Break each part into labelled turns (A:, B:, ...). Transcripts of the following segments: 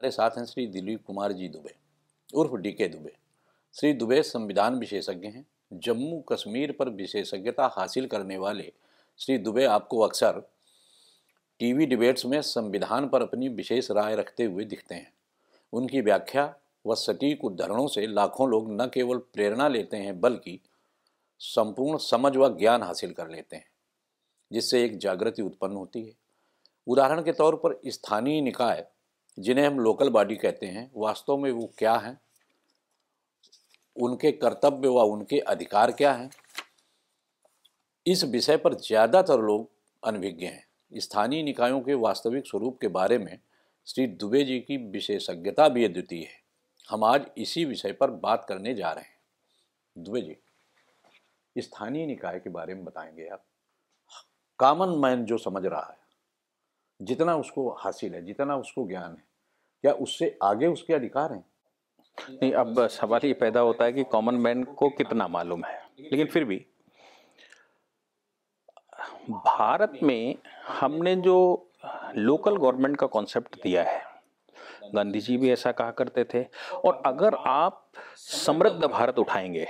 A: हमारे साथ हैं श्री दिलीप कुमार जी दुबे उर्फ डी के दुबे श्री दुबे संविधान विशेषज्ञ हैं जम्मू कश्मीर पर विशेषज्ञता हासिल करने वाले श्री दुबे आपको अक्सर टीवी डिबेट्स में संविधान पर अपनी विशेष राय रखते हुए दिखते हैं उनकी व्याख्या व सटीक उदाहरणों से लाखों लोग न केवल प्रेरणा लेते हैं बल्कि संपूर्ण समझ व ज्ञान हासिल कर लेते हैं जिससे एक जागृति उत्पन्न होती है उदाहरण के तौर पर स्थानीय निकाय जिन्हें हम लोकल बॉडी कहते हैं वास्तव में वो क्या हैं उनके कर्तव्य व उनके अधिकार क्या हैं इस विषय पर ज़्यादातर लोग अनभिज्ञ हैं स्थानीय निकायों के वास्तविक स्वरूप के बारे में श्री दुबे जी की विशेषज्ञता भी अद्वितीय है हम आज इसी विषय पर बात करने जा रहे हैं दुबे जी स्थानीय निकाय के बारे में बताएंगे आप कॉमन मैन जो समझ रहा है जितना उसको हासिल है जितना उसको ज्ञान है क्या उससे आगे उसके
B: अधिकार हैं नहीं अब सवाल ये पैदा होता है कि कॉमन मैन को कितना मालूम है लेकिन फिर भी भारत में हमने जो लोकल गवर्नमेंट का कॉन्सेप्ट दिया है गांधी जी भी ऐसा कहा करते थे और अगर आप समृद्ध भारत उठाएंगे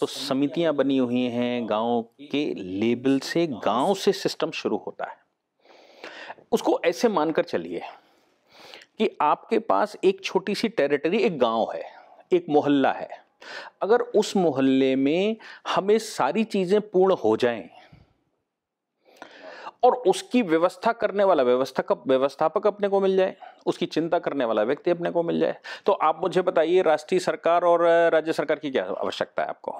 B: तो समितियां बनी हुई हैं गांव के लेवल से गांव से सिस्टम शुरू होता है उसको ऐसे मानकर चलिए कि आपके पास एक छोटी सी टेरिटरी एक गांव है एक मोहल्ला है अगर उस मोहल्ले में हमें सारी चीज़ें पूर्ण हो जाएं और उसकी व्यवस्था करने वाला व्यवस्था का व्यवस्थापक अपने को मिल जाए उसकी चिंता करने वाला व्यक्ति अपने को मिल जाए तो आप मुझे बताइए राष्ट्रीय सरकार और राज्य सरकार की क्या आवश्यकता है आपको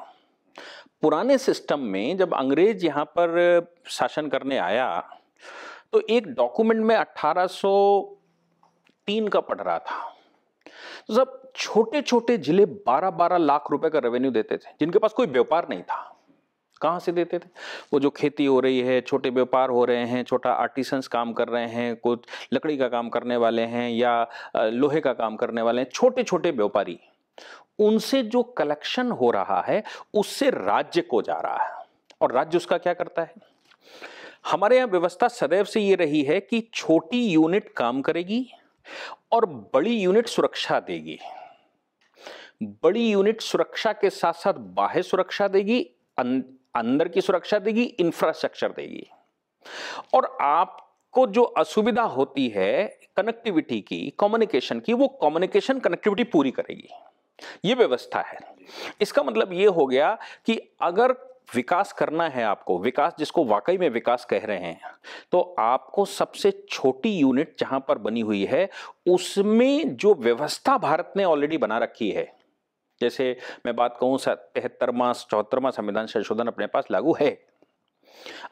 B: पुराने सिस्टम में जब अंग्रेज यहाँ पर शासन करने आया तो एक डॉक्यूमेंट में 1803 का पढ़ रहा था तो सब छोटे छोटे जिले 12-12 लाख रुपए का रेवेन्यू देते थे जिनके पास कोई व्यापार नहीं था कहाँ से देते थे वो जो खेती हो रही है छोटे व्यापार हो रहे हैं छोटा आर्टिसंस काम कर रहे हैं कुछ लकड़ी का काम करने वाले हैं या लोहे का काम करने वाले हैं छोटे छोटे व्यापारी उनसे जो कलेक्शन हो रहा है उससे राज्य को जा रहा है और राज्य उसका क्या करता है हमारे यहाँ व्यवस्था सदैव से ये रही है कि छोटी यूनिट काम करेगी और बड़ी यूनिट सुरक्षा देगी बड़ी यूनिट सुरक्षा के साथ साथ बाह्य सुरक्षा देगी अं-, अंदर की सुरक्षा देगी इंफ्रास्ट्रक्चर देगी और आपको जो असुविधा होती है कनेक्टिविटी की कम्युनिकेशन की वो कम्युनिकेशन कनेक्टिविटी पूरी करेगी ये व्यवस्था है इसका मतलब ये हो गया कि अगर विकास करना है आपको विकास जिसको वाकई में विकास कह रहे हैं तो आपको सबसे छोटी यूनिट जहां पर बनी हुई है उसमें जो व्यवस्था भारत ने ऑलरेडी बना रखी है जैसे मैं बात कहूँ तिहत्तरवा चौहत्तरवा संविधान संशोधन अपने पास लागू है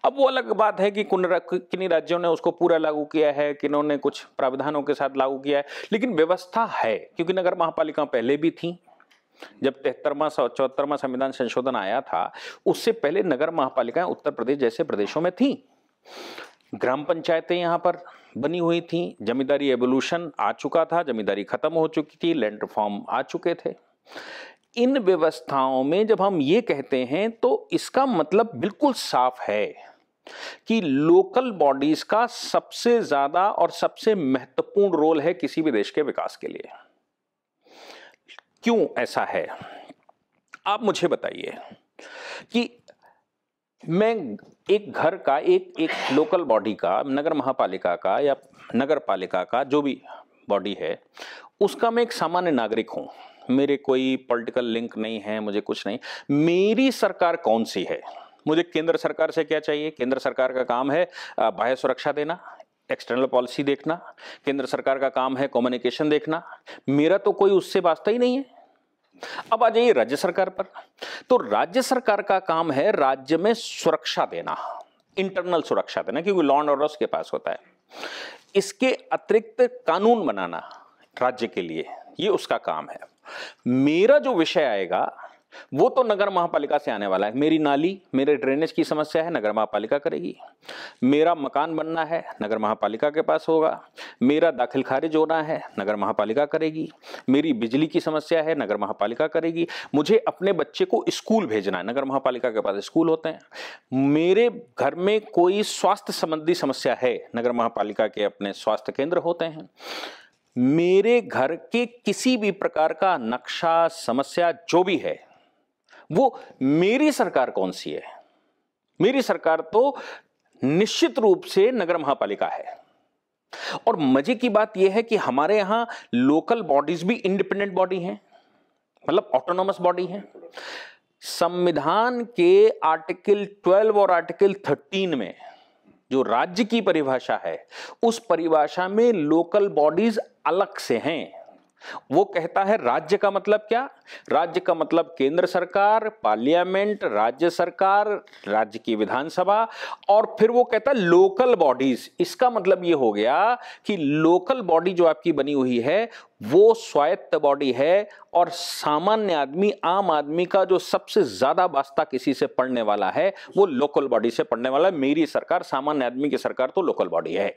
B: अब वो अलग बात है कि किन राज्यों ने उसको पूरा लागू किया है किन्होंने कुछ प्रावधानों के साथ लागू किया है लेकिन व्यवस्था है क्योंकि नगर महापालिका पहले भी थी जब तिहत्तरवा चौहत्तरवा संविधान संशोधन आया था उससे पहले नगर महापालिकाएं उत्तर प्रदेश जैसे प्रदेशों में थी ग्राम पंचायतें यहाँ पर बनी हुई थी जमींदारी एवोल्यूशन आ चुका था जमींदारी खत्म हो चुकी थी लैंड रिफॉर्म आ चुके थे इन व्यवस्थाओं में जब हम ये कहते हैं तो इसका मतलब बिल्कुल साफ है कि लोकल बॉडीज का सबसे ज्यादा और सबसे महत्वपूर्ण रोल है किसी भी देश के विकास के लिए क्यों ऐसा है आप मुझे बताइए कि मैं एक घर का एक एक लोकल बॉडी का नगर महापालिका का या नगर पालिका का जो भी बॉडी है उसका मैं एक सामान्य नागरिक हूँ मेरे कोई पॉलिटिकल लिंक नहीं है मुझे कुछ नहीं मेरी सरकार कौन सी है मुझे केंद्र सरकार से क्या चाहिए केंद्र सरकार का काम है बाह्य सुरक्षा देना एक्सटर्नल पॉलिसी देखना केंद्र सरकार का काम है कम्युनिकेशन देखना मेरा तो कोई उससे वास्ता ही नहीं है अब आ जाइए राज्य सरकार पर तो राज्य सरकार का काम है राज्य में सुरक्षा देना इंटरनल सुरक्षा देना क्योंकि लॉ एंड ऑर्डर उसके पास होता है इसके अतिरिक्त कानून बनाना राज्य के लिए ये उसका काम है मेरा जो विषय आएगा वो तो नगर महापालिका से आने वाला है मेरी नाली मेरे ड्रेनेज की समस्या है नगर महापालिका करेगी मेरा मकान बनना है नगर महापालिका के पास होगा मेरा दाखिल खारिज होना है नगर महापालिका करेगी मेरी बिजली की समस्या है नगर महापालिका करेगी मुझे अपने बच्चे को स्कूल भेजना है नगर महापालिका के पास स्कूल होते हैं मेरे घर में कोई स्वास्थ्य संबंधी समस्या है नगर महापालिका के अपने स्वास्थ्य केंद्र होते हैं मेरे घर के किसी भी प्रकार का नक्शा समस्या जो भी है वो मेरी सरकार कौन सी है मेरी सरकार तो निश्चित रूप से नगर महापालिका है और मजे की बात यह है कि हमारे यहां लोकल बॉडीज भी इंडिपेंडेंट बॉडी हैं मतलब ऑटोनोमस बॉडी है संविधान के आर्टिकल 12 और आर्टिकल 13 में जो राज्य की परिभाषा है उस परिभाषा में लोकल बॉडीज अलग से हैं वो कहता है राज्य का मतलब क्या राज्य का मतलब केंद्र सरकार पार्लियामेंट राज्य सरकार राज्य की विधानसभा और फिर वो कहता है लोकल बॉडीज इसका मतलब ये हो गया कि लोकल बॉडी जो आपकी बनी हुई है वो स्वायत्त बॉडी है और सामान्य आदमी आम आदमी का जो सबसे ज्यादा वास्ता किसी से पढ़ने वाला है वो लोकल बॉडी से पढ़ने वाला है मेरी सरकार सामान्य आदमी की सरकार तो लोकल बॉडी है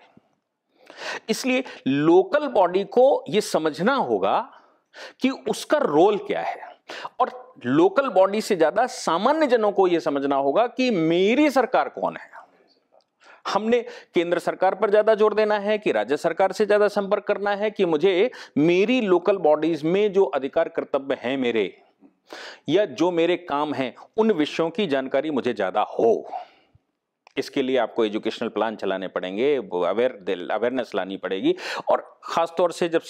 B: इसलिए लोकल बॉडी को यह समझना होगा कि उसका रोल क्या है और लोकल बॉडी से ज्यादा सामान्य जनों को यह समझना होगा कि मेरी सरकार कौन है हमने केंद्र सरकार पर ज्यादा जोर देना है कि राज्य सरकार से ज्यादा संपर्क करना है कि मुझे मेरी लोकल बॉडीज में जो अधिकार कर्तव्य हैं मेरे या जो मेरे काम हैं उन विषयों की जानकारी मुझे ज्यादा हो इसके लिए आपको एजुकेशनल प्लान चलाने पड़ेंगे अवेयर अवेयरनेस लानी पड़ेगी और ख़ासतौर से जब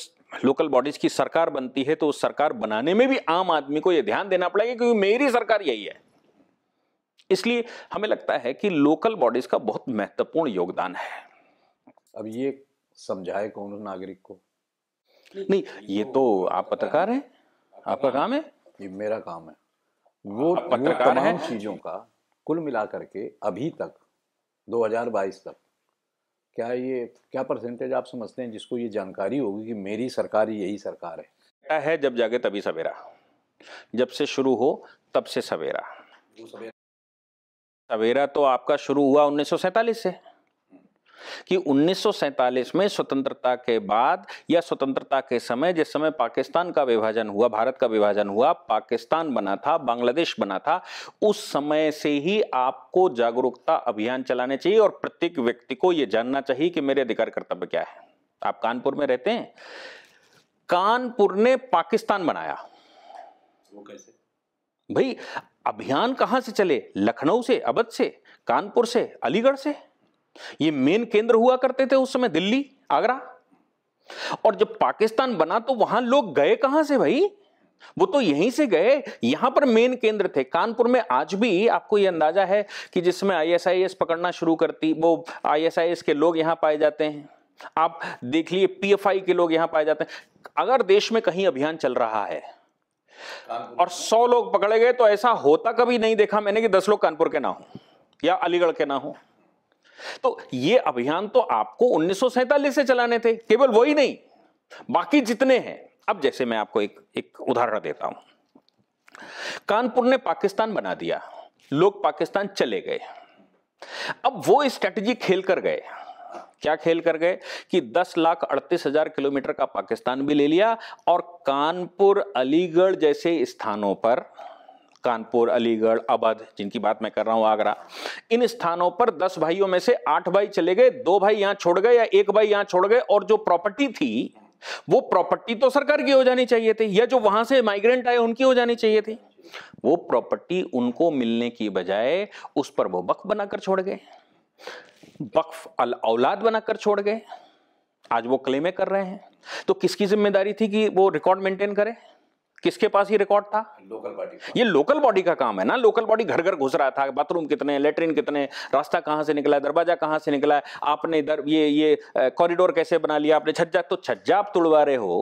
B: लोकल बॉडीज की सरकार बनती है तो उस सरकार बनाने में भी आम आदमी को यह ध्यान देना पड़ेगा क्योंकि मेरी सरकार यही है इसलिए हमें लगता है कि लोकल बॉडीज का बहुत महत्वपूर्ण योगदान है अब ये समझाए कौन नागरिक को नहीं ये तो
A: आप पत्रकार हैं आपका काम है ये मेरा काम है वो पत्रकार है चीजों का कुल मिलाकर के अभी तक 2022 तक क्या ये क्या परसेंटेज आप समझते हैं जिसको ये जानकारी होगी कि मेरी सरकार यही सरकार है
B: क्या है जब जागे तभी सवेरा जब से शुरू हो तब से सवेरा सवेरा तो आपका शुरू हुआ उन्नीस से कि 1947 में स्वतंत्रता के बाद या स्वतंत्रता के समय जिस समय पाकिस्तान का विभाजन हुआ भारत का विभाजन हुआ पाकिस्तान बना था बांग्लादेश बना था उस समय से ही आपको जागरूकता अभियान चलाने चाहिए और प्रत्येक व्यक्ति को यह जानना चाहिए कि मेरे अधिकार कर्तव्य क्या है आप कानपुर में रहते हैं कानपुर ने पाकिस्तान बनाया वो कैसे भाई अभियान कहां से चले लखनऊ से अवध से कानपुर से अलीगढ़ से ये मेन केंद्र हुआ करते थे उस समय दिल्ली आगरा और जब पाकिस्तान बना तो वहां लोग गए कहां से भाई वो तो यहीं से गए यहां पर मेन केंद्र थे कानपुर में आज भी आपको ये अंदाजा है कि जिसमें आईएसआईएस पकड़ना शुरू करती वो आईएसआईएस के लोग यहां पाए जाते हैं आप देख लिए पीएफआई के लोग यहां पाए जाते हैं अगर देश में कहीं अभियान चल रहा है और सौ लोग पकड़े गए तो ऐसा होता कभी नहीं देखा मैंने कि दस लोग कानपुर के ना हो या अलीगढ़ के ना हो तो ये अभियान तो आपको उन्नीस से चलाने थे केवल वही नहीं बाकी जितने हैं अब जैसे मैं आपको एक एक उदाहरण देता हूं कानपुर ने पाकिस्तान बना दिया लोग पाकिस्तान चले गए अब वो स्ट्रेटजी खेल कर गए क्या खेल कर गए कि दस लाख अड़तीस हजार किलोमीटर का पाकिस्तान भी ले लिया और कानपुर अलीगढ़ जैसे स्थानों पर कानपुर अलीगढ़ अवध जिनकी बात मैं कर रहा हूँ आगरा इन स्थानों पर दस भाइयों में से आठ भाई चले गए दो भाई यहाँ छोड़ गए या एक भाई यहाँ छोड़ गए और जो प्रॉपर्टी थी वो प्रॉपर्टी तो सरकार की हो जानी चाहिए थी या जो वहां से माइग्रेंट आए उनकी हो जानी चाहिए थी वो प्रॉपर्टी उनको मिलने की बजाय उस पर वो वक्फ बनाकर छोड़ गए वक्फ अल औलाद बनाकर छोड़ गए आज वो क्लेमें कर रहे हैं तो किसकी जिम्मेदारी थी कि वो रिकॉर्ड मेंटेन करे किसके पास ये रिकॉर्ड था लोकल बॉडी ये लोकल बॉडी का काम है ना लोकल बॉडी घर घर घुस रहा था बाथरूम कितने लेटरिन कितने रास्ता कहाँ से निकला है दरवाजा कहाँ से निकला है आपने इधर ये ये कॉरिडोर कैसे बना लिया आपने छज्जा तो छज्जा आप तुड़वा रहे हो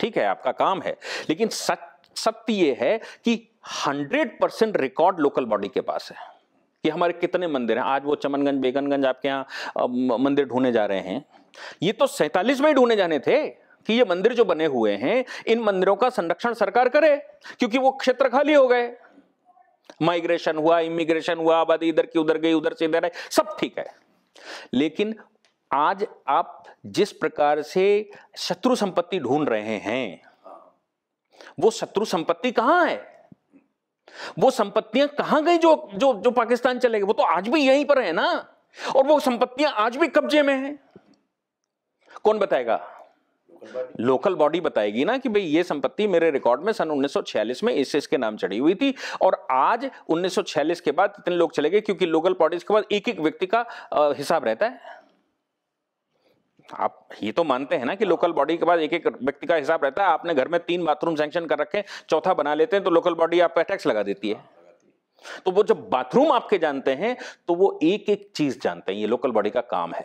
B: ठीक है आपका काम है लेकिन सत्य ये है कि हंड्रेड रिकॉर्ड लोकल बॉडी के पास है कि हमारे कितने मंदिर हैं आज वो चमनगंज बेगनगंज आपके यहाँ मंदिर ढूंढने जा रहे हैं ये तो सैतालीस में ढूंढने जाने थे कि ये मंदिर जो बने हुए हैं इन मंदिरों का संरक्षण सरकार करे क्योंकि वो क्षेत्र खाली हो गए माइग्रेशन हुआ इमिग्रेशन हुआ आबादी इधर की उधर गई उधर से इधर आई सब ठीक है लेकिन आज आप जिस प्रकार से शत्रु संपत्ति ढूंढ रहे हैं वो शत्रु संपत्ति कहां है वो संपत्तियां कहां गई जो जो जो पाकिस्तान चले गए वो तो आज भी यहीं पर है ना और वो संपत्तियां आज भी कब्जे में है कौन बताएगा लोकल बॉडी बताएगी ना कि भाई ये संपत्ति मेरे रिकॉर्ड में सन 1946 में इस इसके नाम चढ़ी हुई थी और आज 1946 के बाद इतने लोग चले गए क्योंकि लोकल बॉडीज के बाद एक एक व्यक्ति का हिसाब रहता है आप ये तो मानते हैं ना कि लोकल बॉडी के बाद एक एक व्यक्ति का हिसाब रहता है आपने घर में तीन बाथरूम सैंक्शन कर रखे चौथा बना लेते हैं तो लोकल बॉडी आप पे टैक्स लगा देती है तो वो जब बाथरूम आपके जानते हैं तो वो एक एक चीज जानते हैं ये लोकल बॉडी का काम है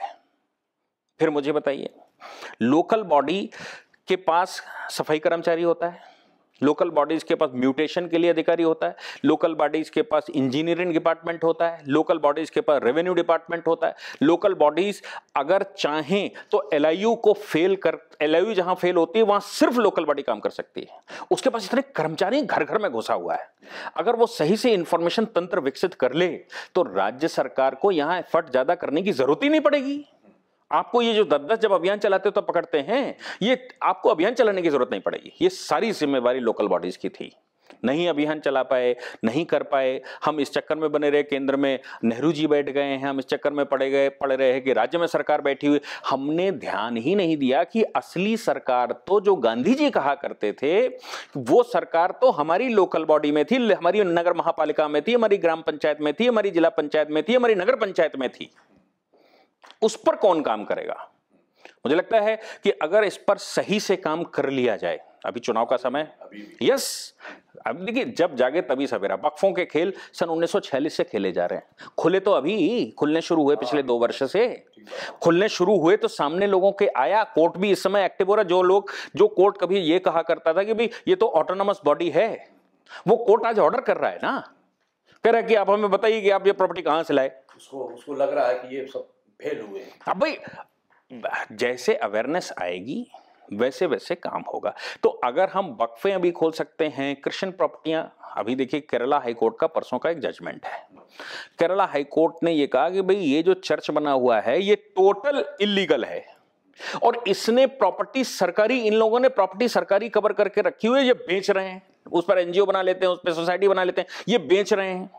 B: फिर मुझे बताइए लोकल बॉडी के पास सफाई कर्मचारी होता है लोकल बॉडीज के पास म्यूटेशन के लिए अधिकारी होता है लोकल बॉडीज के पास इंजीनियरिंग डिपार्टमेंट होता है लोकल बॉडीज के पास रेवेन्यू डिपार्टमेंट होता है लोकल बॉडीज अगर चाहें तो एल को फेल कर एल आई जहां फेल होती है वहां सिर्फ लोकल बॉडी काम कर सकती है उसके पास इतने कर्मचारी घर घर में घुसा हुआ है अगर वो सही से इंफॉर्मेशन तंत्र विकसित कर ले तो राज्य सरकार को यहां एफर्ट ज्यादा करने की जरूरत ही नहीं पड़ेगी आपको ये जो दस दस जब अभियान चलाते हो तो पकड़ते हैं ये आपको अभियान चलाने की जरूरत नहीं पड़ेगी ये सारी जिम्मेवारी लोकल बॉडीज की थी नहीं अभियान चला पाए नहीं कर पाए हम इस चक्कर में बने रहे केंद्र में नेहरू जी बैठ गए हैं हम इस चक्कर में पड़े गए पड़ रहे हैं कि राज्य में सरकार बैठी हुई हमने ध्यान ही नहीं दिया कि असली सरकार तो जो गांधी जी कहा करते थे वो सरकार तो हमारी लोकल बॉडी में थी हमारी नगर महापालिका में थी हमारी ग्राम पंचायत में थी हमारी जिला पंचायत में थी हमारी नगर पंचायत में थी उस पर कौन काम करेगा मुझे लगता है कि अगर इस पर सही से काम कर लिया जाए अभी चुनाव का समय यस अब देखिए जब जागे तभी सवेरा बक्फों के खेल सन उन्नीस से खेले जा रहे हैं खुले तो अभी खुलने शुरू हुए पिछले दो वर्ष से खुलने शुरू हुए तो सामने लोगों के आया कोर्ट भी इस समय एक्टिव हो रहा जो लोग जो कोर्ट कभी ये कहा करता था कि भाई ये तो ऑटोनमस बॉडी है वो कोर्ट आज ऑर्डर कर रहा है ना कह रहा है कि आप हमें बताइए कि आप ये प्रॉपर्टी कहां से लाए
A: उसको उसको लग रहा है कि ये सब फेल हुए
B: अब भाई जैसे अवेयरनेस आएगी वैसे वैसे काम होगा तो अगर हम वक्फे अभी खोल सकते हैं कृष्ण प्रॉपर्टियां अभी देखिए केरला हाई कोर्ट का परसों का एक जजमेंट है केरला हाई कोर्ट ने यह कहा कि भाई ये जो चर्च बना हुआ है ये टोटल इलीगल है और इसने प्रॉपर्टी सरकारी इन लोगों ने प्रॉपर्टी सरकारी कवर करके रखी हुई है ये बेच रहे हैं उस पर एनजीओ बना लेते हैं उस पर सोसाइटी बना लेते हैं ये बेच रहे हैं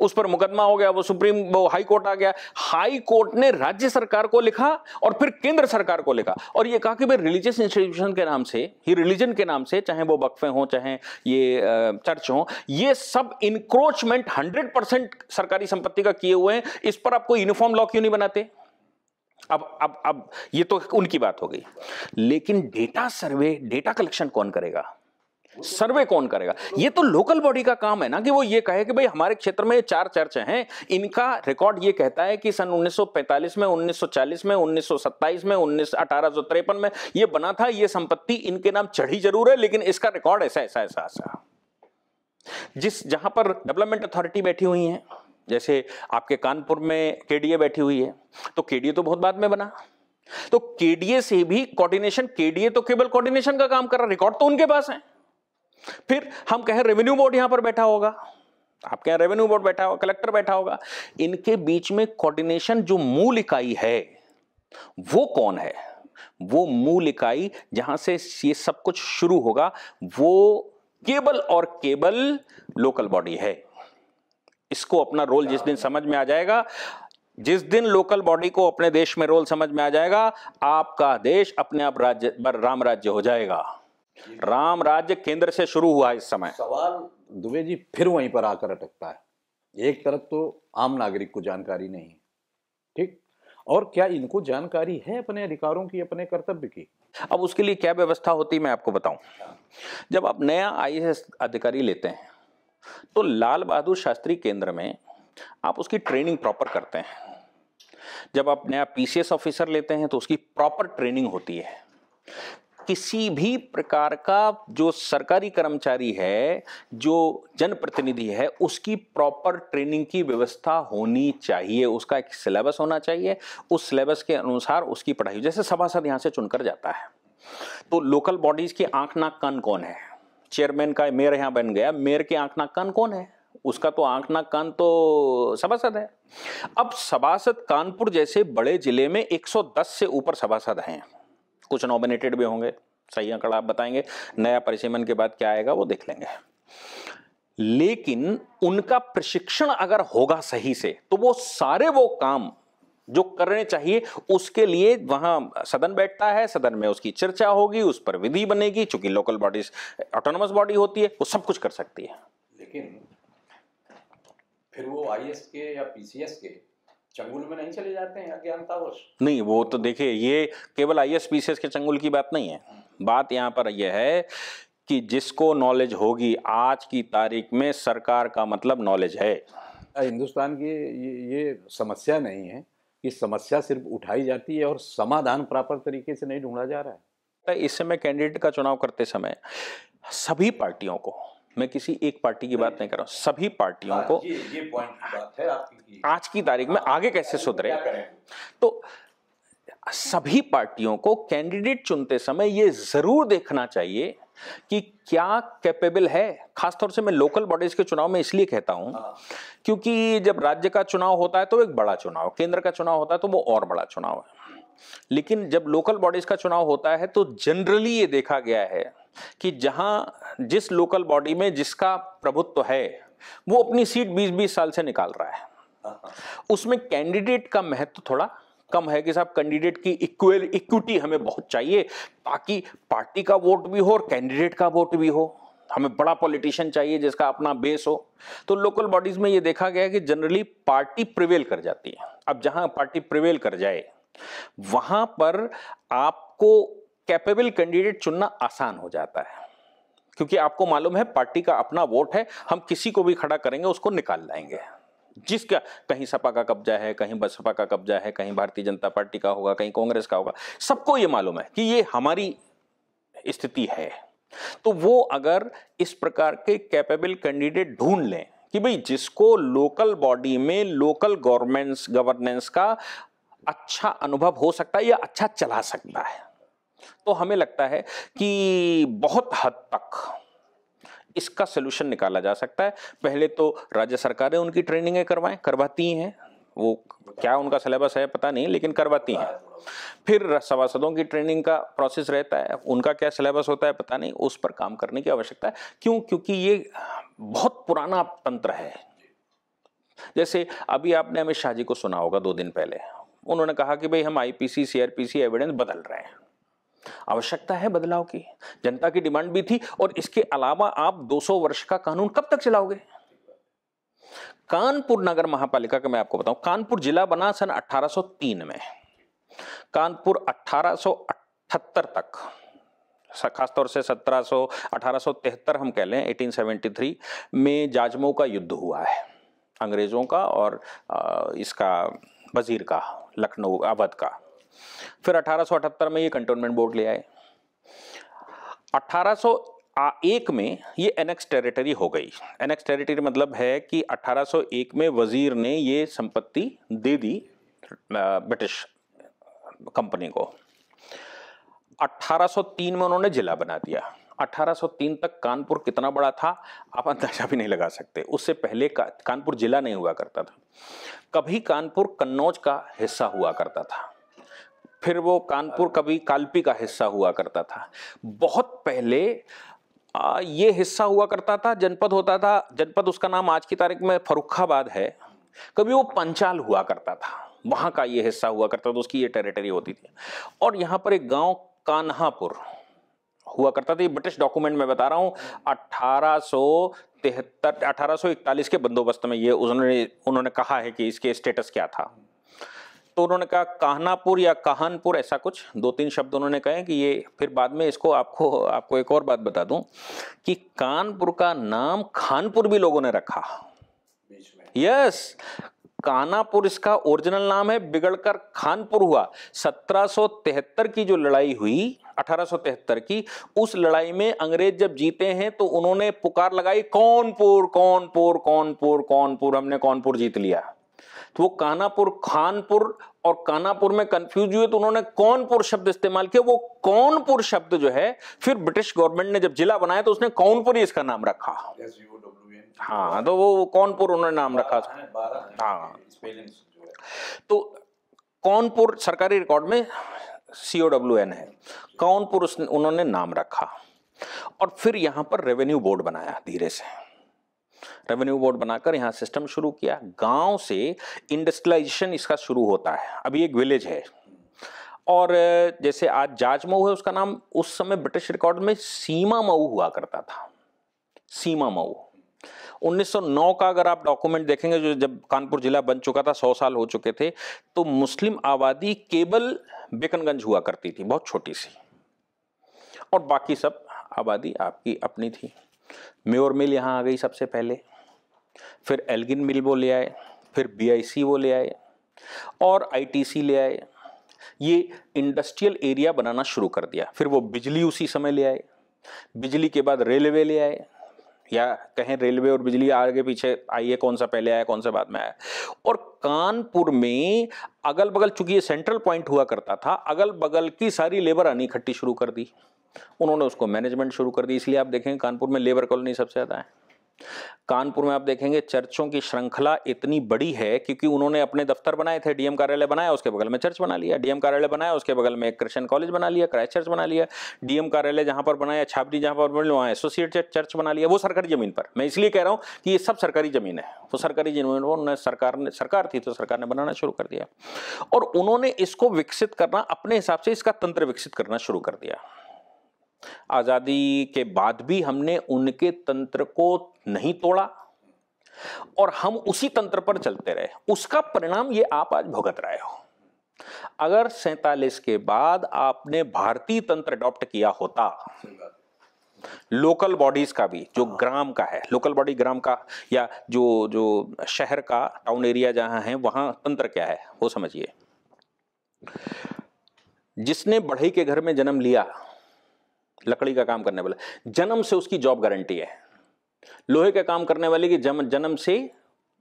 B: उस पर मुकदमा हो गया वो सुप्रीम वो हाई कोर्ट आ गया हाई कोर्ट ने राज्य सरकार को लिखा और फिर केंद्र सरकार को लिखा और ये कहा कि भाई रिलीजियस इंस्टीट्यूशन के नाम से ही रिलीजन के नाम से चाहे वो वक्फे हों चाहे ये चर्च हों ये सब इंक्रोचमेंट हंड्रेड परसेंट सरकारी संपत्ति का किए हुए हैं इस पर आपको यूनिफॉर्म लॉ क्यों नहीं बनाते अब अब अब ये तो उनकी बात हो गई लेकिन डेटा सर्वे डेटा कलेक्शन कौन करेगा सर्वे कौन करेगा ये तो लोकल बॉडी का काम है ना कि वो ये कहे कि भाई हमारे क्षेत्र में चार चर्च हैं इनका रिकॉर्ड ये कहता है कि सन 1945 में 1940 में 1927 में उन्नीस अठारह में ये बना था ये संपत्ति इनके नाम चढ़ी जरूर है लेकिन इसका रिकॉर्ड ऐसा ऐसा ऐसा ऐसा जिस जहां पर डेवलपमेंट अथॉरिटी बैठी हुई है जैसे आपके कानपुर में केडीए बैठी हुई है तो केडीए तो बहुत बाद में बना तो केडीए से भी कोऑर्डिनेशन केडीए तो केवल कोऑर्डिनेशन का काम कर रहा रिकॉर्ड तो उनके पास है फिर हम कहें रेवेन्यू बोर्ड यहां पर बैठा होगा आपके यहाँ रेवेन्यू बोर्ड बैठा होगा कलेक्टर बैठा होगा इनके बीच में कोऑर्डिनेशन जो मूल इकाई है वो कौन है वो मूल इकाई जहां से ये सब कुछ शुरू होगा वो केबल और केबल लोकल बॉडी है इसको अपना रोल जिस दिन समझ में आ जाएगा जिस दिन लोकल बॉडी को अपने देश में रोल समझ में आ जाएगा आपका देश अपने आप राज्य राम राज्य हो जाएगा राम राज्य केंद्र से शुरू हुआ इस समय सवाल
A: दुबे जी फिर वहीं पर आकर अटकता है एक तरफ तो आम नागरिक को जानकारी नहीं ठीक और क्या इनको जानकारी है अपने अधिकारों की अपने कर्तव्य की
B: अब उसके लिए क्या व्यवस्था होती मैं आपको बताऊं जब आप नया आई अधिकारी लेते हैं तो लाल बहादुर शास्त्री केंद्र में आप उसकी ट्रेनिंग प्रॉपर करते हैं जब आप नया पीसीएस ऑफिसर लेते हैं तो उसकी प्रॉपर ट्रेनिंग होती है किसी भी प्रकार का जो सरकारी कर्मचारी है जो जनप्रतिनिधि है उसकी प्रॉपर ट्रेनिंग की व्यवस्था होनी चाहिए उसका एक सिलेबस होना चाहिए उस सिलेबस के अनुसार उसकी पढ़ाई जैसे सभासद यहाँ से चुनकर जाता है तो लोकल बॉडीज की आंख नाक कान कौन है चेयरमैन का मेयर यहाँ बन गया मेयर के आंख नाक कान कौन है उसका तो आंख नाक कान तो सभासद है अब सभासद कानपुर जैसे बड़े जिले में 110 से ऊपर सभासद हैं कुछ नॉमिनेटेड भी होंगे सही आंकड़ा आप बताएंगे नया परिसीमन के बाद क्या आएगा वो देख लेंगे लेकिन उनका प्रशिक्षण अगर होगा सही से तो वो सारे वो काम जो करने चाहिए उसके लिए वहां सदन बैठता है सदन में उसकी चर्चा होगी उस पर विधि बनेगी चूंकि लोकल बॉडीज ऑटोनोमस बॉडी होती है वो सब कुछ कर सकती है
A: लेकिन फिर वो आईएएस के या पीसीएस के चंगुल में नहीं चले जाते हैं अज्ञानतावश
B: नहीं वो तो देखिए ये केवल आई एस के चंगुल की बात नहीं है बात यहाँ पर यह है कि जिसको नॉलेज होगी आज की तारीख में सरकार का मतलब नॉलेज है
A: हिंदुस्तान की ये, ये समस्या नहीं है कि समस्या सिर्फ उठाई जाती है और समाधान प्रॉपर तरीके से नहीं ढूंढा जा रहा है
B: तो इस समय कैंडिडेट का चुनाव करते समय सभी पार्टियों को मैं किसी एक पार्टी की बात नहीं कर रहा हूं सभी पार्टियों हाँ, को ये,
A: ये बात है आपकी
B: आज की तारीख में आगे हाँ, कैसे सुधरे तो सभी पार्टियों को कैंडिडेट चुनते समय ये जरूर देखना चाहिए कि क्या कैपेबल है खासतौर से मैं लोकल बॉडीज के चुनाव में इसलिए कहता हूं हाँ। क्योंकि जब राज्य का चुनाव होता है तो एक बड़ा चुनाव केंद्र का चुनाव होता है तो वो और बड़ा चुनाव है लेकिन जब लोकल बॉडीज का चुनाव होता है तो जनरली ये देखा गया है कि जहां जिस लोकल बॉडी में जिसका प्रभुत्व तो है वो अपनी सीट 20-20 साल से निकाल रहा है uh-huh. उसमें कैंडिडेट का महत्व तो थोड़ा कम है कि साहब कैंडिडेट की इक्वल इक्विटी हमें बहुत चाहिए ताकि पार्टी का वोट भी हो और कैंडिडेट का वोट भी हो हमें बड़ा पॉलिटिशियन चाहिए जिसका अपना बेस हो तो लोकल बॉडीज में ये देखा गया कि जनरली पार्टी प्रिवेल कर जाती है अब जहां पार्टी प्रिवेल कर जाए वहां पर आपको कैपेबल कैंडिडेट चुनना आसान हो जाता है क्योंकि आपको मालूम है पार्टी का अपना वोट है हम किसी को भी खड़ा करेंगे उसको निकाल लाएंगे जिसका कहीं सपा का कब्जा है कहीं बसपा का कब्जा है कहीं भारतीय जनता पार्टी का होगा कहीं कांग्रेस का होगा सबको ये मालूम है कि ये हमारी स्थिति है तो वो अगर इस प्रकार के कैपेबल कैंडिडेट ढूंढ लें कि भाई जिसको लोकल बॉडी में लोकल गवर्नमेंट्स गवर्नेंस का अच्छा अनुभव हो सकता है या अच्छा चला सकता है तो हमें लगता है कि बहुत हद तक इसका सोल्यूशन निकाला जा सकता है पहले तो राज्य सरकारें उनकी ट्रेनिंगें करवाएं करवाती हैं वो क्या उनका सिलेबस है पता नहीं लेकिन करवाती हैं फिर सभासदों की ट्रेनिंग का प्रोसेस रहता है उनका क्या सिलेबस होता है पता नहीं उस पर काम करने की आवश्यकता है क्यों क्योंकि ये बहुत पुराना तंत्र है जैसे अभी आपने अमित शाह जी को सुना होगा दो दिन पहले उन्होंने कहा कि भाई हम आईपीसी सीआरपीसी एविडेंस बदल रहे हैं आवश्यकता है बदलाव की जनता की डिमांड भी थी और इसके अलावा आप 200 वर्ष का कानून कब तक चलाओगे कानपुर नगर महापालिका का मैं आपको बताऊं कानपुर जिला बना सन 1803 में कानपुर 1878 तक खासतौर से 1700 1873 हम कह लें 1873 में जाजमो का युद्ध हुआ है अंग्रेजों का और इसका वजीर का लखनऊ अवध का फिर 1878 में ये कंटोनमेंट बोर्ड ले आए 1801 में ये एनेक्स टेरिटरी हो गई एनेक्स टेरिटरी मतलब है कि 1801 में वजीर ने ये संपत्ति दे दी ब्रिटिश कंपनी को 1803 में उन्होंने जिला बना दिया 1803 तक कानपुर कितना बड़ा था आप अंदाजा भी नहीं लगा सकते उससे पहले का, कानपुर जिला नहीं हुआ करता था कभी कानपुर कन्नौज का हिस्सा हुआ करता था फिर वो कानपुर कभी कालपी का हिस्सा हुआ करता था बहुत पहले आ, ये हिस्सा हुआ करता था जनपद होता था जनपद उसका नाम आज की तारीख में फरुखाबाद है कभी वो पंचाल हुआ करता था वहां का ये हिस्सा हुआ करता था उसकी ये टेरिटरी होती थी और यहाँ पर एक गांव कान्हापुर हुआ करता था ये ब्रिटिश डॉक्यूमेंट में बता रहा हूँ अट्ठारह तिहत्तर अठारह के बंदोबस्त में ये उन्होंने उन्होंने कहा है कि इसके स्टेटस क्या था तो उन्होंने कहा काहनापुर या कहानपुर ऐसा कुछ दो तीन शब्द उन्होंने कहे कि ये फिर बाद में इसको आपको आपको एक और बात बता दूं कि कानपुर का नाम खानपुर भी लोगों ने रखा यस yes, कानापुर इसका ओरिजिनल नाम है बिगड़कर खानपुर हुआ 1773 की जो लड़ाई हुई 1873 की उस लड़ाई में अंग्रेज जब जीते हैं तो उन्होंने पुकार लगाई कौनपुर कौनपुर कौनपुर कौनपुर हमने कौनपुर जीत लिया तो वो कानापुर खानपुर और कानापुर में कंफ्यूज हुए तो उन्होंने कौनपुर शब्द इस्तेमाल किया वो कौनपुर शब्द जो है फिर ब्रिटिश गवर्नमेंट ने जब जिला बनाया तो उसने कौनपुर ही इसका नाम रखा yes, हाँ तो वो कौनपुर उन्होंने नाम रखा था हाँ तो कौनपुर सरकारी रिकॉर्ड में सी ओ डब्ल्यू एन है कौनपुर उसने उन्होंने नाम रखा और फिर यहाँ पर रेवेन्यू बोर्ड बनाया धीरे से रेवेन्यू बोर्ड बनाकर यहाँ सिस्टम शुरू किया गांव से इंडस्ट्रियलाइजेशन इसका शुरू होता है अभी एक विलेज है और जैसे आज जाज मऊ है उसका नाम उस समय ब्रिटिश रिकॉर्ड में सीमा मऊ हुआ करता था सीमा मऊ 1909 का अगर आप डॉक्यूमेंट देखेंगे जो जब कानपुर जिला बन चुका था सौ साल हो चुके थे तो मुस्लिम आबादी केवल बेकनगंज हुआ करती थी बहुत छोटी सी और बाकी सब आबादी आपकी अपनी थी म्योर मिल यहाँ आ गई सबसे पहले फिर एल्गिन मिल वो ले आए फिर बी वो ले आए और आईटीसी ले आए ये इंडस्ट्रियल एरिया बनाना शुरू कर दिया फिर वो बिजली उसी समय ले आए बिजली के बाद रेलवे ले आए या कहें रेलवे और बिजली आगे पीछे आई है कौन सा पहले आया कौन सा बाद में आया और कानपुर में अगल बगल चूंकि ये सेंट्रल पॉइंट हुआ करता था अगल बगल की सारी लेबर आनी इकट्ठी शुरू कर दी उन्होंने उसको मैनेजमेंट शुरू कर दी इसलिए आप देखें कानपुर में लेबर कॉलोनी सबसे ज़्यादा है कानपुर में आप देखेंगे चर्चों की श्रृंखला इतनी बड़ी है क्योंकि उन्होंने अपने दफ्तर बनाए थे डीएम कार्यालय बनाया उसके बगल में चर्च बना लिया डीएम कार्यालय बनाया उसके बगल में क्रिश्चियन कॉलेज बना लिया क्राइस्ट चर्च बना लिया डीएम कार्यालय जहां पर बनाया छापरी जहां पर बने वहाँ एसोसिएट चर्च बना लिया वो सरकारी जमीन पर मैं इसलिए कह रहा हूँ कि ये सब सरकारी जमीन है वो सरकारी जमीन पर उन्होंने सरकार ने सरकार थी तो सरकार ने बनाना शुरू कर दिया और उन्होंने इसको विकसित करना अपने हिसाब से इसका तंत्र विकसित करना शुरू कर दिया आज़ादी के बाद भी हमने उनके तंत्र को नहीं तोड़ा और हम उसी तंत्र पर चलते रहे उसका परिणाम ये आप आज भुगत रहे हो अगर सैतालीस के बाद आपने भारतीय तंत्र अडॉप्ट किया होता लोकल बॉडीज का भी जो हाँ। ग्राम का है लोकल बॉडी ग्राम का या जो जो शहर का टाउन एरिया जहां है वहां तंत्र क्या है वो समझिए जिसने बढ़ई के घर में जन्म लिया लकड़ी का काम करने वाला जन्म से उसकी जॉब गारंटी है लोहे का काम करने वाले की जन्म से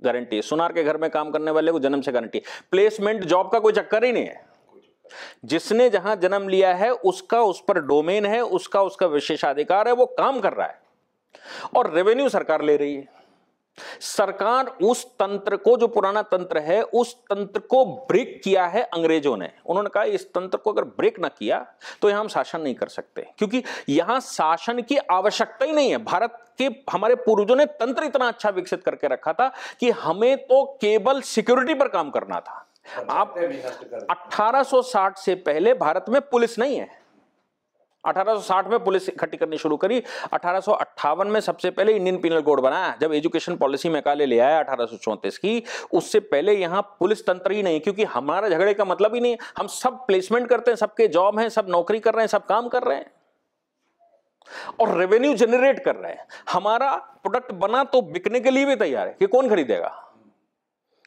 B: गारंटी है सुनार के घर में काम करने वाले को जन्म से गारंटी प्लेसमेंट जॉब का कोई चक्कर ही नहीं है जिसने जहां जन्म लिया है उसका उस पर डोमेन है उसका उसका विशेषाधिकार है वो काम कर रहा है और रेवेन्यू सरकार ले रही है सरकार उस तंत्र को जो पुराना तंत्र है उस तंत्र को ब्रेक किया है अंग्रेजों ने उन्होंने कहा इस तंत्र को अगर ब्रेक ना किया तो यहां हम शासन नहीं कर सकते क्योंकि यहां शासन की आवश्यकता ही नहीं है भारत के हमारे पूर्वजों ने तंत्र इतना अच्छा विकसित करके रखा था कि हमें तो केवल सिक्योरिटी पर काम करना था आप 1860 से पहले भारत में पुलिस नहीं है 1860 में पुलिस इकट्ठी करनी शुरू करी अठारह में सबसे पहले इंडियन पिनल कोड बना जब एजुकेशन पॉलिसी मैकाले ले आया अठारह की उससे पहले यहाँ पुलिस तंत्र ही नहीं क्योंकि हमारा झगड़े का मतलब ही नहीं हम सब प्लेसमेंट करते हैं सबके जॉब हैं सब नौकरी कर रहे हैं सब काम कर रहे हैं और रेवेन्यू जनरेट कर रहे हैं हमारा प्रोडक्ट बना तो बिकने के लिए भी तैयार है कि कौन खरीदेगा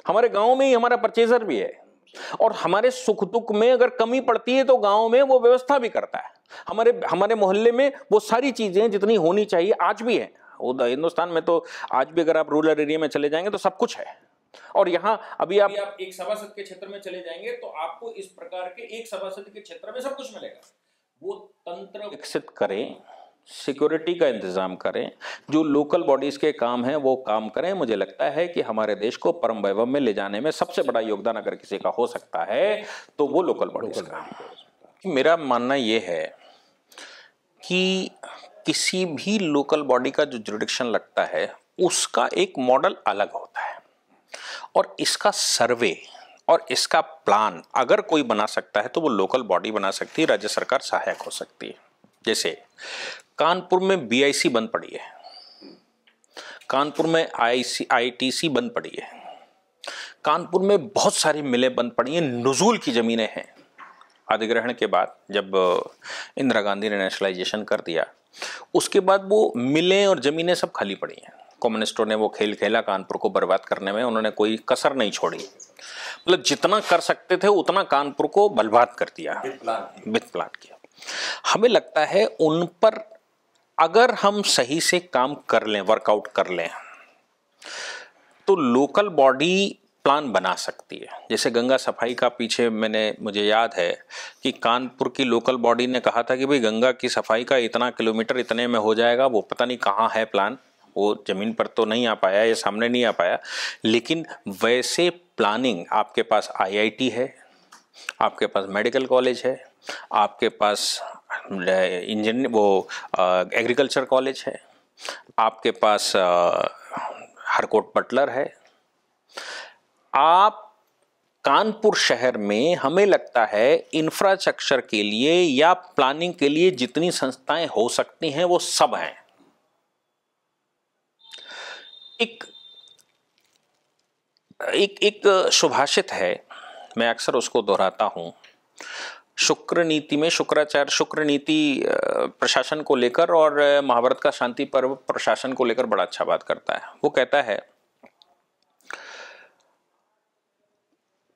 B: हमारे गांव में ही हमारा परचेजर भी है और हमारे सुख दुख में अगर कमी पड़ती है तो गांव में वो व्यवस्था भी करता है हमारे हमारे मोहल्ले में वो सारी चीजें जितनी होनी चाहिए आज भी है हिंदुस्तान में तो आज भी अगर आप रूरल एरिया में चले जाएंगे तो सब कुछ है और यहाँ अभी आप, आप एक सभासद के क्षेत्र में चले जाएंगे तो आपको इस प्रकार के एक सभासद के क्षेत्र में सब कुछ मिलेगा वो तंत्र विकसित करें सिक्योरिटी का इंतज़ाम करें जो लोकल बॉडीज़ के काम हैं वो काम करें मुझे लगता है कि हमारे देश को परम वैभव में ले जाने में सबसे बड़ा योगदान अगर किसी का हो सकता है तो वो लोकल बॉडीज़ का मेरा मानना ये है कि किसी भी लोकल बॉडी का जो जुडिक्शन लगता है उसका एक मॉडल अलग होता है और इसका सर्वे और इसका प्लान अगर कोई बना सकता है तो वो लोकल बॉडी बना सकती है राज्य सरकार सहायक हो सकती है जैसे कानपुर में बीआईसी बंद पड़ी है कानपुर में आईसी आईटीसी बंद पड़ी है कानपुर में बहुत सारी मिलें बंद पड़ी हैं नजूल की ज़मीनें हैं अधिग्रहण के बाद जब इंदिरा गांधी ने नेशनलाइजेशन कर दिया उसके बाद वो मिलें और ज़मीनें सब खाली पड़ी हैं कम्युनिस्टों ने वो खेल खेला कानपुर को बर्बाद करने में उन्होंने कोई कसर नहीं छोड़ी मतलब जितना कर सकते थे उतना कानपुर को बर्बाद कर दिया विद प्लान किया हमें लगता है उन पर अगर हम सही से काम कर लें वर्कआउट कर लें तो लोकल बॉडी प्लान बना सकती है जैसे गंगा सफाई का पीछे मैंने मुझे याद है कि कानपुर की लोकल बॉडी ने कहा था कि भाई गंगा की सफाई का इतना किलोमीटर इतने में हो जाएगा वो पता नहीं कहाँ है प्लान वो ज़मीन पर तो नहीं आ पाया या सामने नहीं आ पाया लेकिन वैसे प्लानिंग आपके पास आईआईटी है आपके पास मेडिकल कॉलेज है आपके पास इंजीनियर वो एग्रीकल्चर कॉलेज है आपके पास हरकोट बटलर है आप कानपुर शहर में हमें लगता है इंफ्रास्ट्रक्चर के लिए या प्लानिंग के लिए जितनी संस्थाएं हो सकती हैं वो सब हैं एक एक एक सुभाषित है मैं अक्सर उसको दोहराता हूं शुक्र नीति में शुक्राचार्य शुक्र नीति प्रशासन को लेकर और महाभारत का शांति पर्व प्रशासन को लेकर बड़ा अच्छा बात करता है वो कहता है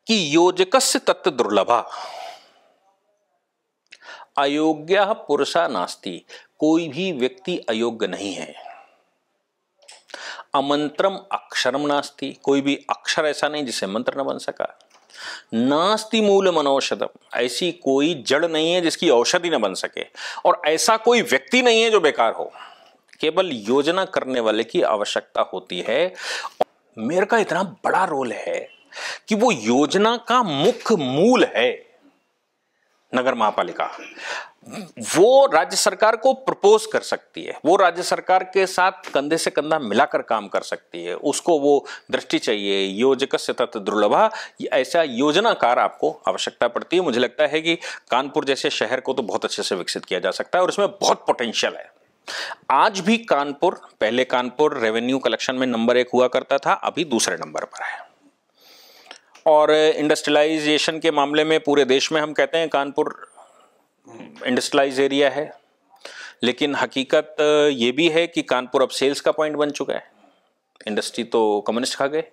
B: कि योजकस्य तत्व दुर्लभा अयोग्य पुरुषा नास्ति कोई भी व्यक्ति अयोग्य नहीं है अमंत्रम अक्षरम नास्ति कोई भी अक्षर ऐसा नहीं जिसे मंत्र न बन सका नास्ति मूल मनौषधम ऐसी कोई जड़ नहीं है जिसकी औषधि न बन सके और ऐसा कोई व्यक्ति नहीं है जो बेकार हो केवल योजना करने वाले की आवश्यकता होती है मेरे का इतना बड़ा रोल है कि वो योजना का मुख्य मूल है नगर महापालिका वो राज्य सरकार को प्रपोज कर सकती है वो राज्य सरकार के साथ कंधे से कंधा मिलाकर काम कर सकती है उसको वो दृष्टि चाहिए योजक से तत्व दुर्लभा ऐसा योजनाकार आपको आवश्यकता पड़ती है मुझे लगता है कि कानपुर जैसे शहर को तो बहुत अच्छे से विकसित किया जा सकता है और इसमें बहुत पोटेंशियल है आज भी कानपुर पहले कानपुर रेवेन्यू कलेक्शन में नंबर एक हुआ करता था अभी दूसरे नंबर पर है और इंडस्ट्रियलाइजेशन के मामले में पूरे देश में हम कहते हैं कानपुर इंडस्ट्रियलाइज एरिया है लेकिन हकीकत ये भी है कि कानपुर अब सेल्स का पॉइंट बन चुका है इंडस्ट्री तो कम्युनिस्ट खा गए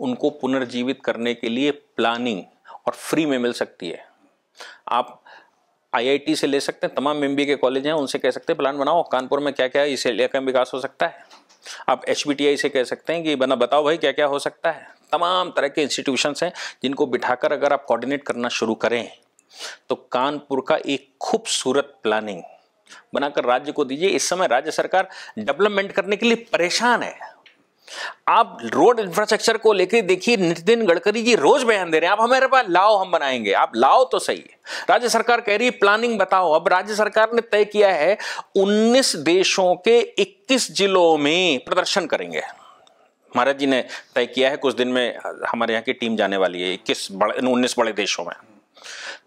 B: उनको पुनर्जीवित करने के लिए प्लानिंग और फ्री में मिल सकती है आप आईआईटी से ले सकते हैं तमाम एम के कॉलेज हैं उनसे कह सकते हैं प्लान बनाओ कानपुर में क्या क्या है इस एरिया का विकास हो सकता है आप एच से कह सकते हैं कि बना बताओ भाई क्या क्या हो सकता है तमाम तरह के इंस्टीट्यूशंस हैं जिनको बिठाकर अगर आप कोऑर्डिनेट करना शुरू करें तो कानपुर का एक खूबसूरत प्लानिंग बनाकर राज्य को दीजिए इस समय राज्य सरकार डेवलपमेंट करने के लिए परेशान है आप रोड इंफ्रास्ट्रक्चर को लेकर देखिए नितिन गडकरी जी रोज बयान दे रहे हैं आप हमारे पास लाओ हम बनाएंगे आप लाओ तो सही है राज्य सरकार कह रही है प्लानिंग बताओ अब राज्य सरकार ने तय किया है 19 देशों के 21 जिलों में प्रदर्शन करेंगे महाराज जी ने तय किया है कुछ दिन में हमारे यहाँ की टीम जाने वाली है इक्कीस बड़े उन्नीस बड़े देशों में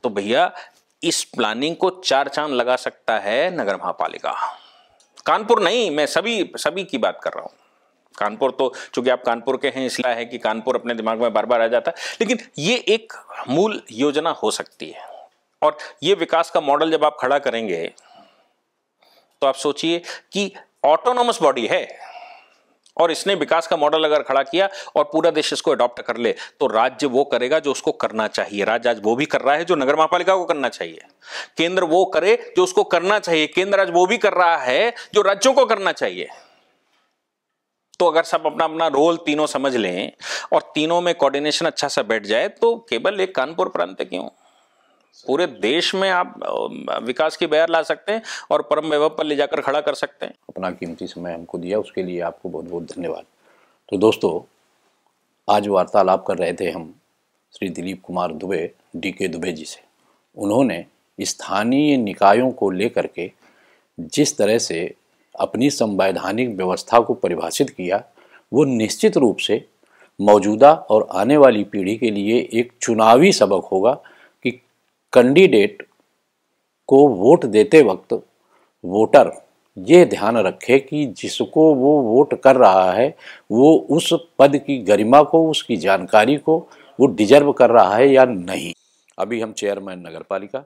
B: तो भैया इस प्लानिंग को चार चांद लगा सकता है नगर महापालिका कानपुर नहीं मैं सभी सभी की बात कर रहा हूँ कानपुर तो चूंकि आप कानपुर के हैं इसलिए है कि कानपुर अपने दिमाग में बार बार आ जाता है लेकिन ये एक मूल योजना हो सकती है और ये विकास का मॉडल जब आप खड़ा करेंगे तो आप सोचिए कि ऑटोनोमस बॉडी है और इसने विकास का मॉडल अगर खड़ा किया और पूरा देश इसको अडॉप्ट कर ले तो राज्य वो करेगा जो उसको करना चाहिए राज्य आज वो भी कर रहा है जो नगर महापालिका को करना चाहिए केंद्र वो करे जो उसको करना चाहिए केंद्र आज वो भी कर रहा है जो राज्यों को करना चाहिए तो अगर सब अपना अपना रोल तीनों समझ लें और तीनों में कोऑर्डिनेशन अच्छा सा बैठ जाए तो केवल एक कानपुर प्रांत क्यों पूरे देश में आप विकास की बैर ला सकते हैं और परम वैभव पर ले जाकर खड़ा कर सकते हैं
A: अपना कीमती समय हमको दिया उसके लिए आपको बहुत बहुत धन्यवाद तो दोस्तों आज वार्तालाप कर रहे थे हम श्री दिलीप कुमार दुबे डी के दुबे जी से उन्होंने स्थानीय निकायों को लेकर के जिस तरह से अपनी संवैधानिक व्यवस्था को परिभाषित किया वो निश्चित रूप से मौजूदा और आने वाली पीढ़ी के लिए एक चुनावी सबक होगा कैंडिडेट को वोट देते वक्त वोटर ये ध्यान रखे कि जिसको वो वोट कर रहा है वो उस पद की गरिमा को उसकी जानकारी को वो डिजर्व कर रहा है या नहीं अभी हम चेयरमैन नगर पालिका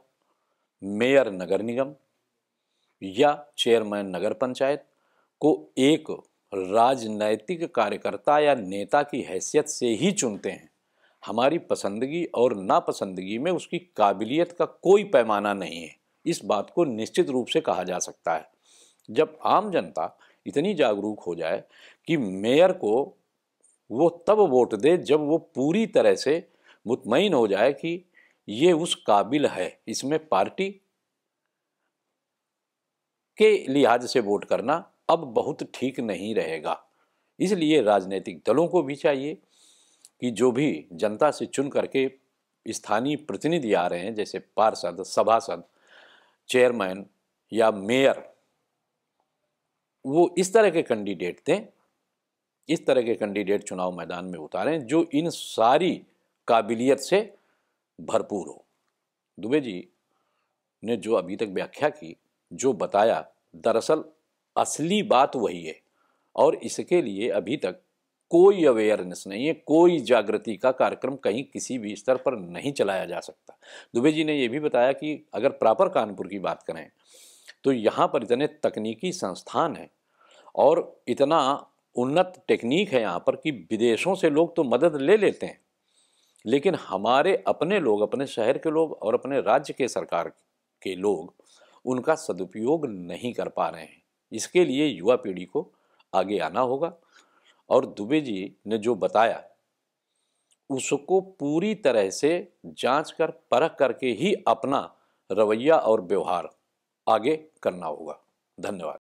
A: मेयर नगर निगम या चेयरमैन नगर पंचायत को एक राजनैतिक कार्यकर्ता या नेता की हैसियत से ही चुनते हैं हमारी पसंदगी और नापसंदगी में उसकी काबिलियत का कोई पैमाना नहीं है इस बात को निश्चित रूप से कहा जा सकता है जब आम जनता इतनी जागरूक हो जाए कि मेयर को वो तब वोट दे जब वो पूरी तरह से मुतमिन हो जाए कि ये उस काबिल है इसमें पार्टी के लिहाज से वोट करना अब बहुत ठीक नहीं रहेगा इसलिए राजनीतिक दलों को भी चाहिए कि जो भी जनता से चुन करके स्थानीय प्रतिनिधि आ रहे हैं जैसे पार्षद सभासद चेयरमैन या मेयर वो इस तरह के कैंडिडेट थे इस तरह के कैंडिडेट चुनाव मैदान में उतारें जो इन सारी काबिलियत से भरपूर हो दुबे जी ने जो अभी तक व्याख्या की जो बताया दरअसल असली बात वही है और इसके लिए अभी तक कोई अवेयरनेस नहीं है कोई जागृति का कार्यक्रम कहीं किसी भी स्तर पर नहीं चलाया जा सकता दुबे जी ने यह भी बताया कि अगर प्रॉपर कानपुर की बात करें तो यहाँ पर इतने तकनीकी संस्थान हैं और इतना उन्नत टेक्निक है यहाँ पर कि विदेशों से लोग तो मदद ले लेते हैं लेकिन हमारे अपने लोग अपने शहर के लोग और अपने राज्य के सरकार के लोग उनका सदुपयोग नहीं कर पा रहे हैं इसके लिए युवा पीढ़ी को आगे आना होगा और दुबे जी ने जो बताया उसको पूरी तरह से जांच कर परख करके ही अपना रवैया और व्यवहार आगे करना होगा धन्यवाद